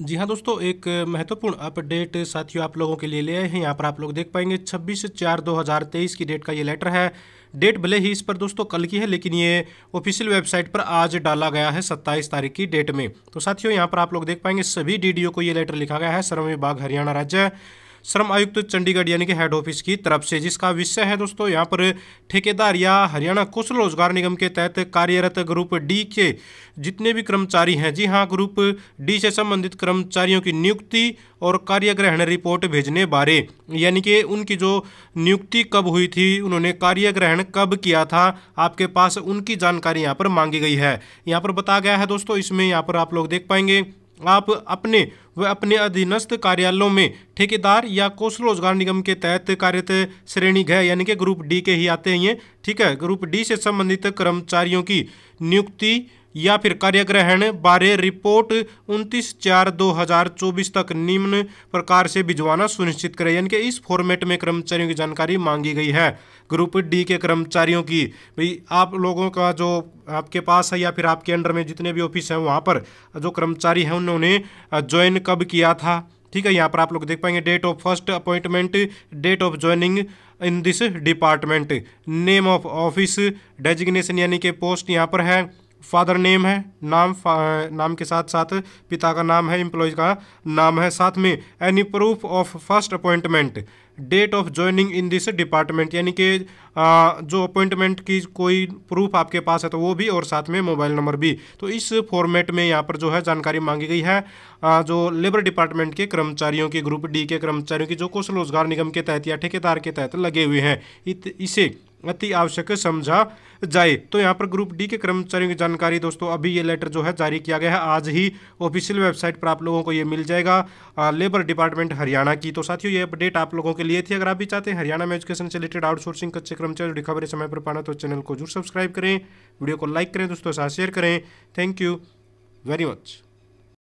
जी हाँ दोस्तों एक महत्वपूर्ण अपडेट साथियों आप लोगों के लिए ले आए हैं यहाँ पर आप लोग देख पाएंगे 26 चार 2023 की डेट का ये लेटर है डेट भले ही इस पर दोस्तों कल की है लेकिन ये ऑफिशियल वेबसाइट पर आज डाला गया है 27 तारीख की डेट में तो साथियों यहाँ पर आप लोग देख पाएंगे सभी डी को ये लेटर लिखा गया है सर्व विभाग हरियाणा राज्य श्रम आयुक्त चंडीगढ़ यानी कि हेड ऑफिस की तरफ से जिसका विषय है दोस्तों यहाँ पर ठेकेदार या हरियाणा कुशल रोजगार निगम के तहत कार्यरत ग्रुप डी के जितने भी कर्मचारी हैं जी हाँ ग्रुप डी से संबंधित कर्मचारियों की नियुक्ति और कार्यग्रहण रिपोर्ट भेजने बारे यानी कि उनकी जो नियुक्ति कब हुई थी उन्होंने कार्यग्रहण कब किया था आपके पास उनकी जानकारी यहाँ पर मांगी गई है यहाँ पर बताया गया है दोस्तों इसमें यहाँ पर आप लोग देख पाएंगे आप अपने व अपने अधीनस्थ कार्यालयों में ठेकेदार या कौशल रोजगार निगम के तहत कार्यरत श्रेणी घय यानी कि ग्रुप डी के ही आते हैं ठीक है ग्रुप डी से संबंधित कर्मचारियों की नियुक्ति या फिर कार्यग्रहण बारे रिपोर्ट उनतीस चार दो हज़ार चौबीस तक निम्न प्रकार से भिजवाना सुनिश्चित करें यानी कि इस फॉर्मेट में कर्मचारियों की जानकारी मांगी गई है ग्रुप डी के कर्मचारियों की भाई आप लोगों का जो आपके पास है या फिर आपके अंडर में जितने भी ऑफिस हैं वहाँ पर जो कर्मचारी हैं उन्होंने ज्वाइन कब किया था ठीक है यहाँ पर आप लोग देख पाएंगे date of first appointment date of joining in this department name of office designation यानी कि पोस्ट यहाँ पर है फादर नेम है नाम नाम के साथ साथ पिता का नाम है एम्प्लॉयज का नाम है साथ में any proof of first appointment date of joining in this department यानी कि जो अपॉइंटमेंट की कोई प्रूफ आपके पास है तो वो भी और साथ में मोबाइल नंबर भी तो इस फॉर्मेट में यहाँ पर जो है जानकारी मांगी गई है जो लेबर डिपार्टमेंट के कर्मचारियों के ग्रुप डी के कर्मचारियों की जो कौशल रोजगार निगम के तहत या ठेकेदार के तहत लगे हुए हैं इसे अति आवश्यक समझा जाए तो यहाँ पर ग्रुप डी के कर्मचारियों की जानकारी दोस्तों अभी ये लेटर जो है जारी किया गया है आज ही ऑफिशियल वेबसाइट पर आप लोगों को ये मिल जाएगा लेबर डिपार्टमेंट हरियाणा की तो साथियों ये अपडेट आप लोगों के लिए थी अगर आप भी चाहते हैं हरियाणा में एजुकेशन से रिलेटेड आउटसोर्सिंग कच्चे कर्मचारी जुड़ी खबरें समय पर पाना तो चैनल को जरूर सब्सक्राइब करें वीडियो को लाइक करें दोस्तों साथ शेयर करें थैंक यू वेरी मच